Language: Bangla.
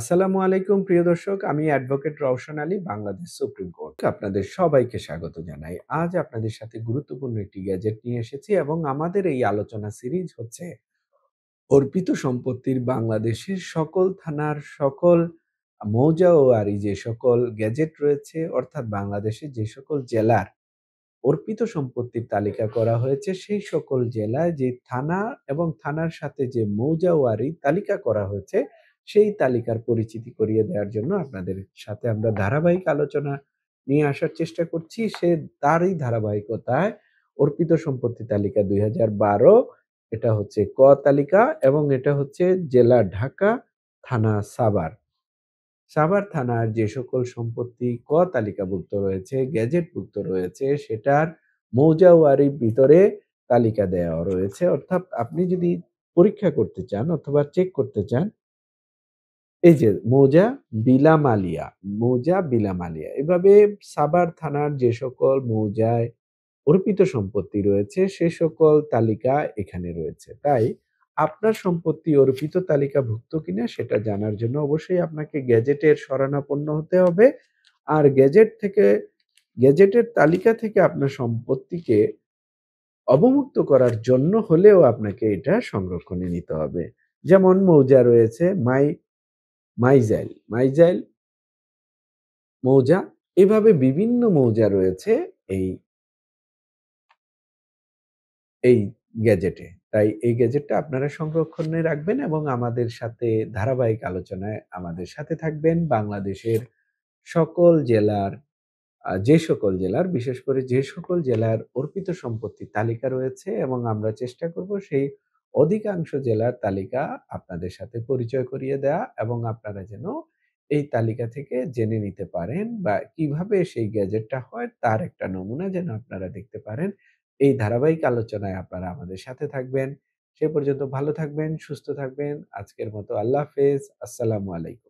আসসালামু আলাইকুম প্রিয় দর্শক আমি advocate Roushan Ali Bangladesh supreme court আপনাদের সবাইকে স্বাগত জানাই আজ আপনাদের সাথে গুরুত্বপূর্ণ একটি গ্যাজেট নিয়ে এসেছি এবং আমাদের এই আলোচনা সিরিজ হচ্ছে অর্পিত সম্পত্তির বাংলাদেশের সকল থানার সকল মৌজা ও আরি যে সকল গ্যাজেট রয়েছে অর্থাৎ বাংলাদেশে যে সকল জেলার অর্পিত সম্পত্তির তালিকা করা হয়েছে সেই সকল জেলায় যে থানা এবং থানার সাথে যে মৌজা ওয়ারি তালিকা করা হয়েছে সেই তালিকার পরিচিতি করিয়ে দেওয়ার জন্য আপনাদের সাথে আমরা ধারাবাহিক আলোচনা নিয়ে আসার চেষ্টা করছি সে তারই ধারাবাহিকতায় অর্পিত সম্পত্তি তালিকা দুই এটা হচ্ছে ক তালিকা এবং এটা হচ্ছে জেলা ঢাকা থানা সাবার সাবার থানার যে সকল সম্পত্তি ক তালিকাভুক্ত রয়েছে গ্যাজেটভুক্ত রয়েছে সেটার মৌজাওয়ারির ভিতরে তালিকা দেওয়া রয়েছে অর্থাৎ আপনি যদি পরীক্ষা করতে চান অথবা চেক করতে চান এই যে মৌজা বিলামালিয়া মৌজা বিলামালিয়া এভাবে সাবার থানার যে সকল মৌজায় অর্পিত সম্পত্তি রয়েছে সে সকল তালিকা এখানে রয়েছে তাই আপনার সম্পত্তি অর্পিত তালিকাভুক্ত কিনা সেটা জানার জন্য অবশ্যই আপনাকে গ্যাজেটের শরণাপন্ন হতে হবে আর গ্যাজেট থেকে গ্যাজেটের তালিকা থেকে আপনার সম্পত্তিকে অবমুক্ত করার জন্য হলেও আপনাকে এটা সংরক্ষণে নিতে হবে যেমন মৌজা রয়েছে মাই মাইজাইল মাইজাইল মৌজা এভাবে বিভিন্ন মৌজা রয়েছে এই এই গ্যাজেটে তাই এই গ্যাজেটটা আপনারা সংরক্ষণে রাখবেন এবং আমাদের সাথে ধারাবাহিক আলোচনায় আমাদের সাথে থাকবেন বাংলাদেশের সকল জেলার যে সকল জেলার বিশেষ করে যে সকল জেলার অর্পিত সম্পত্তি তালিকা রয়েছে এবং আমরা চেষ্টা করব সেই অধিকাংশ জেলার তালিকা আপনাদের সাথে পরিচয় করিয়ে দেয়া এবং আপনারা যেন এই তালিকা থেকে জেনে নিতে পারেন বা কিভাবে সেই গ্যাজেটটা হয় তার একটা নমুনা যেন আপনারা দেখতে পারেন এই ধারাবাহিক আলোচনায় আপনারা আমাদের সাথে থাকবেন সে পর্যন্ত ভালো থাকবেন সুস্থ থাকবেন আজকের মতো আল্লাহ হাফেজ আসসালামু আলাইকুম